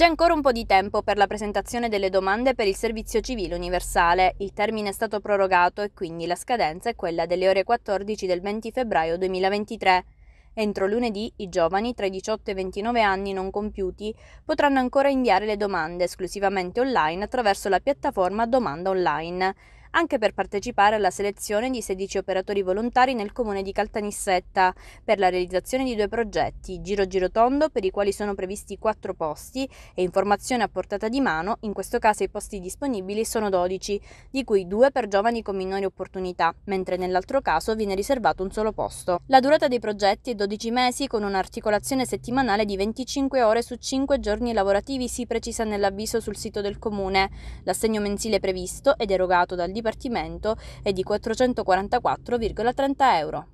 C'è ancora un po' di tempo per la presentazione delle domande per il servizio civile universale. Il termine è stato prorogato e quindi la scadenza è quella delle ore 14 del 20 febbraio 2023. Entro lunedì i giovani tra i 18 e i 29 anni non compiuti potranno ancora inviare le domande esclusivamente online attraverso la piattaforma Domanda Online anche per partecipare alla selezione di 16 operatori volontari nel comune di Caltanissetta per la realizzazione di due progetti, Giro Girotondo per i quali sono previsti 4 posti e informazione a portata di mano, in questo caso i posti disponibili sono 12, di cui 2 per giovani con minori opportunità, mentre nell'altro caso viene riservato un solo posto. La durata dei progetti è 12 mesi con un'articolazione settimanale di 25 ore su 5 giorni lavorativi si precisa nell'avviso sul sito del comune. L'assegno mensile previsto ed erogato dal Dipartimento Dipartimento è di 444,30 euro.